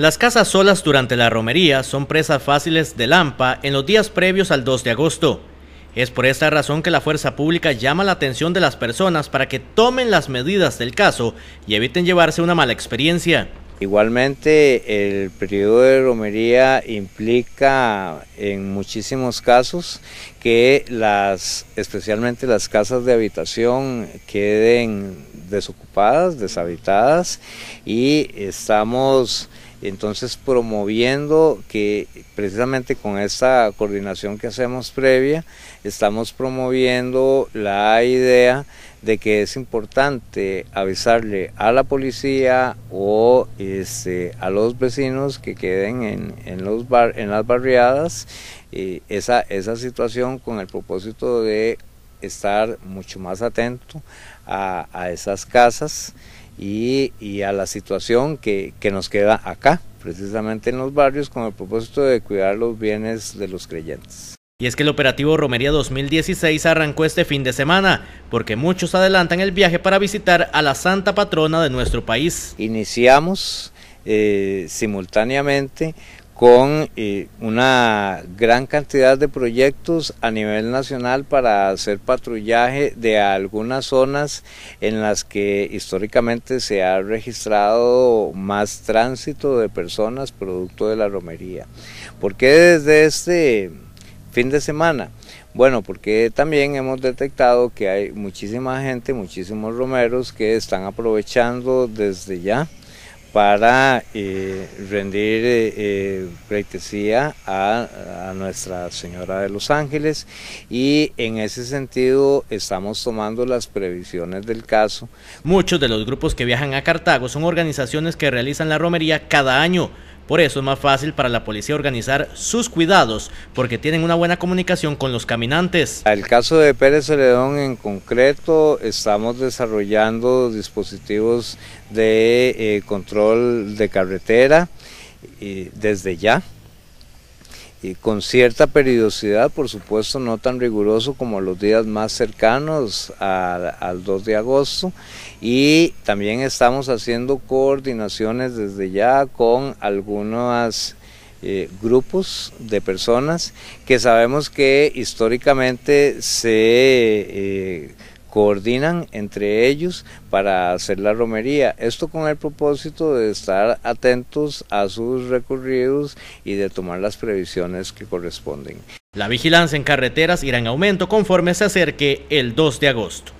Las casas solas durante la romería son presas fáciles de Lampa en los días previos al 2 de agosto. Es por esta razón que la fuerza pública llama la atención de las personas para que tomen las medidas del caso y eviten llevarse una mala experiencia. Igualmente, el periodo de romería implica en muchísimos casos que las, especialmente las casas de habitación, queden desocupadas, deshabitadas y estamos entonces promoviendo que precisamente con esta coordinación que hacemos previa, estamos promoviendo la idea de que es importante avisarle a la policía o este, a los vecinos que queden en, las barriadas esa, esa situación con el propósito de estar mucho más atento a, a esas casas y, a la situación que, nos queda acá, precisamente en los barrios, con el propósito de cuidar los bienes de los creyentes. Y es que el operativo Romería 2016 arrancó este fin de semana, porque muchos adelantan el viaje para visitar a la Santa Patrona de nuestro país. Iniciamos eh, simultáneamente con eh, una gran cantidad de proyectos a nivel nacional para hacer patrullaje de algunas zonas en las que históricamente se ha registrado más tránsito de personas producto de la romería. ¿Por qué desde este fin de semana? Bueno, porque también hemos detectado que hay muchísima gente, muchísimos romeros que están aprovechando desde ya para eh, rendir eh, eh a, a, Nuestra Señora de los Ángeles y en ese sentido estamos tomando las previsiones del caso. Muchos de los grupos que viajan a Cartago son organizaciones que realizan la romería cada año, por eso es más fácil para la policía organizar sus cuidados, porque tienen una buena comunicación con los caminantes. El caso de Pérez Celedón en concreto, estamos desarrollando dispositivos de eh, control de carretera eh, desde ya y con cierta periodicidad, por supuesto no tan riguroso como los días más cercanos al 2 de agosto y también estamos haciendo coordinaciones desde ya con algunos eh, grupos de personas que sabemos que históricamente se eh, coordinan entre ellos para hacer la romería. Esto con el propósito de estar atentos a sus recorridos y de tomar las previsiones que corresponden. La vigilancia en carreteras irá en aumento conforme se acerque el 2 de agosto.